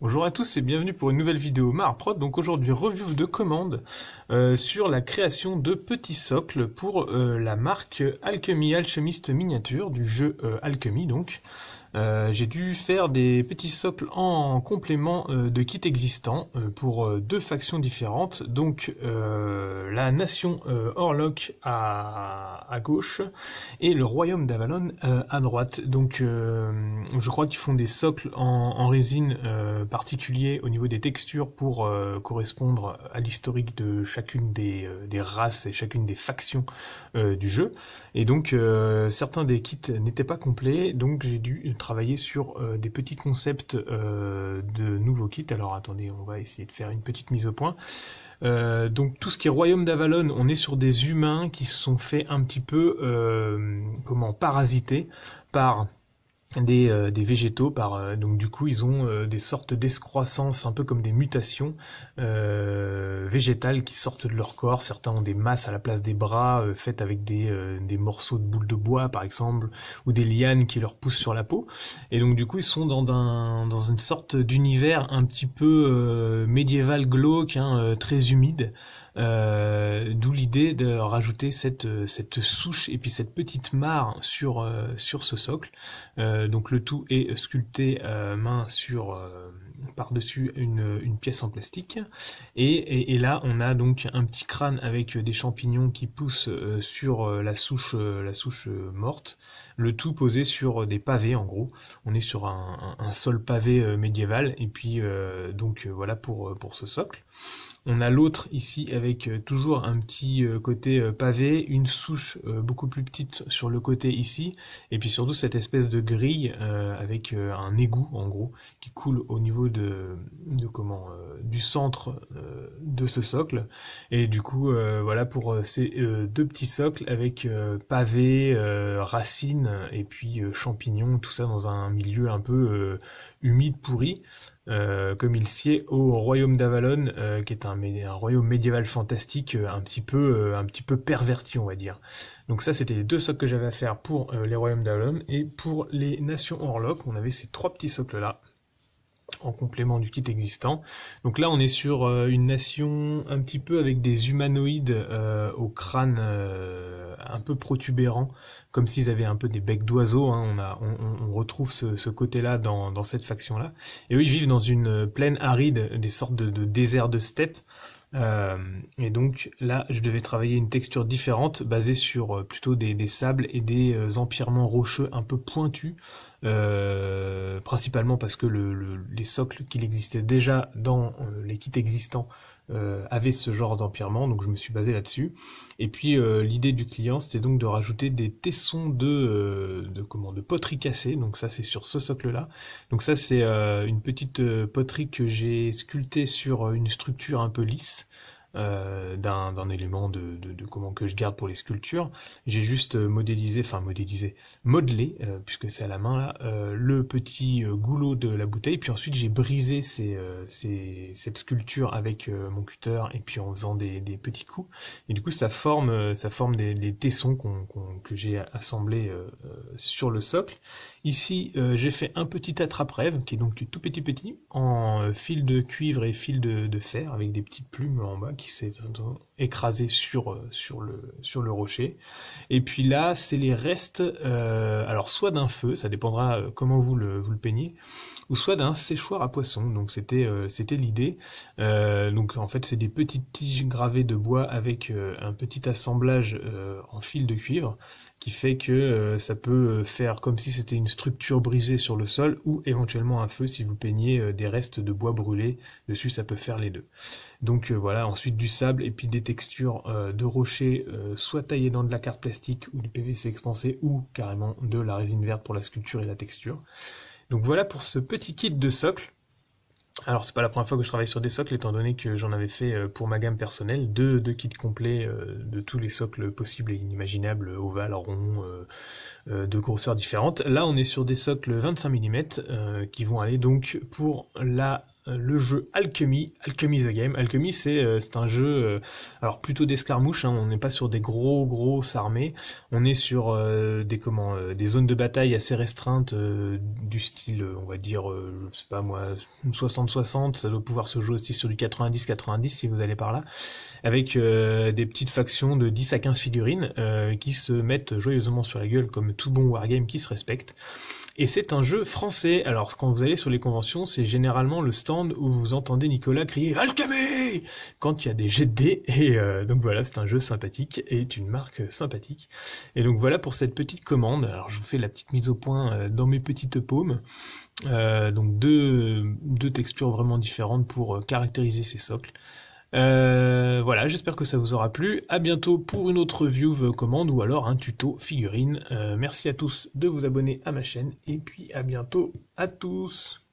Bonjour à tous et bienvenue pour une nouvelle vidéo Marprod. Donc aujourd'hui review de commande euh, sur la création de petits socles pour euh, la marque Alchemy Alchemist Miniature du jeu euh, Alchemy donc. Euh, j'ai dû faire des petits socles en complément euh, de kits existants euh, pour deux factions différentes. Donc la nation Orlok à, gauche et le royaume d'Avalon à droite. Donc je crois qu'ils font des socles en, résine particuliers au niveau des textures pour correspondre à l'historique de chacune des, des, races et chacune des factions du jeu. Et donc certains des kits n'étaient pas complets, donc j'ai dû travailler sur euh, des petits concepts euh, de nouveaux kits. Alors attendez, on va essayer de faire une petite mise au point. Euh, donc tout ce qui est royaume d'Avalon, on est sur des humains qui se sont fait un petit peu comment parasiter par des, euh, des, végétaux par euh, donc du coup ils ont euh, des sortes d'escroissances un peu comme des mutations végétales qui sortent de leur corps certains ont des masses à la place des bras faites avec des, des, morceaux de boules de bois par exemple ou des lianes qui leur poussent sur la peau et donc du coup ils sont dans, dans une sorte d'univers un petit peu médiéval glauque hein, très humide euh, d'où l'idée de rajouter cette, euh, cette souche et puis cette petite mare sur, euh, sur ce socle. donc le tout est sculpté main sur par-dessus une, une, pièce en plastique. Et, et, là, on a donc un petit crâne avec des champignons qui poussent sur la souche, la souche morte. Le tout posé sur des pavés, en gros. On est sur un, un, sol pavé médiéval. Et puis, donc voilà pour, pour ce socle. On a l'autre ici avec euh, toujours un petit euh, côté euh, pavé, une souche beaucoup plus petite sur le côté ici, et puis surtout cette espèce de grille avec un égout en gros qui coule au niveau de, de comment, du centre de ce socle. Et du coup, euh, voilà pour euh, ces euh, deux petits socles avec pavés, racines et puis champignons, tout ça dans un milieu un peu humide, pourri. comme il sied au royaume d'Avalon, qui est un, un, royaume médiéval fantastique, un petit peu, un petit peu perverti, on va dire. Donc ça, c'était les deux socles que j'avais à faire pour les royaumes d'Avalon et pour les nations horloge on avait ces trois petits socles là en complément du kit existant. Donc là, on est sur euh, une nation un petit peu avec des humanoïdes euh, au crâne euh, un peu protubérant, comme s'ils avaient un peu des becs d'oiseaux. Hein. On, on, retrouve ce, côté-là dans, dans cette faction-là. Et oui ils vivent dans une plaine aride, des sortes de, de déserts de steppe. Euh, et donc là, je devais travailler une texture différente basée sur euh, plutôt des, sables et des euh, empirements rocheux un peu pointus, principalement parce que les socles qu'il existait déjà dans les kits existants euh, avait ce genre d'empirement, donc je me suis basé là-dessus. Et puis euh, l'idée du client, c'était donc de rajouter des tessons de, euh, de, comment, de poterie cassée, donc ça c'est sur ce socle-là. Donc ça c'est une petite poterie que j'ai sculptée sur une structure un peu lisse. Euh, d'un élément de, comment que je garde pour les sculptures. J'ai juste euh, modélisé, enfin modélisé, modelé, euh, puisque c'est à la main là, le petit goulot de la bouteille, puis ensuite j'ai brisé ces, ces, cette sculpture avec mon cutter et puis en faisant des, petits coups. Et du coup ça forme, ça forme des, tessons que j'ai assemblés sur le socle. Ici, euh, j'ai fait un petit attrape-rêve, qui est donc du tout petit petit, en euh, fil de cuivre et fil de, fer, avec des petites plumes en bas qui s'est écrasé sur, euh, sur, le, sur le rocher. Et puis là, c'est les restes, alors soit d'un feu, ça dépendra comment vous le, vous le peignez, ou soit d'un séchoir à poisson. Donc c'était c'était l'idée. donc en fait, c'est des petites tiges gravées de bois avec un petit assemblage en fil de cuivre qui fait que euh, ça peut euh, faire comme si c'était une structure brisée sur le sol ou éventuellement un feu si vous peignez euh, des restes de bois brûlés dessus, ça peut faire les deux. Donc voilà, ensuite du sable et puis des textures de rochers soit taillées dans de la carte plastique ou du PVC expansé ou carrément de la résine verte pour la sculpture et la texture. Donc voilà pour ce petit kit de socle. Alors, c'est pas la première fois que je travaille sur des socles, étant donné que j'en avais fait euh, pour ma gamme personnelle deux, kits complets euh, de tous les socles possibles et inimaginables, ovales, ronds, euh, de grosseurs différentes. Là, on est sur des socles 25 mm qui vont aller donc pour la le jeu Alchemy, Alchemy the Game. Alchemy, c'est euh, un jeu, euh, alors plutôt d'escarmouche. Hein, on n'est pas sur des gros grosses armées. On est sur euh, des comment, des zones de bataille assez restreintes du style, on va dire, je sais pas moi, 60-60. Ça doit pouvoir se jouer aussi sur du 90-90 si vous allez par là, avec des petites factions de 10 à 15 figurines qui se mettent joyeusement sur la gueule comme tout bon wargame qui se respecte. Et c'est un jeu français. Alors quand vous allez sur les conventions, c'est généralement le stand où vous entendez Nicolas crier Alcabé !» quand il y a des jets de dés. Et euh, donc voilà, c'est un jeu sympathique et une marque sympathique. Et donc voilà pour cette petite commande. Alors je vous fais la petite mise au point euh, dans mes petites paumes. Euh, donc deux, deux textures vraiment différentes pour caractériser ces socles. voilà, j'espère que ça vous aura plu. À bientôt pour une autre view e commande ou alors un tuto figurine. merci à tous de vous abonner à ma chaîne et puis à bientôt à tous.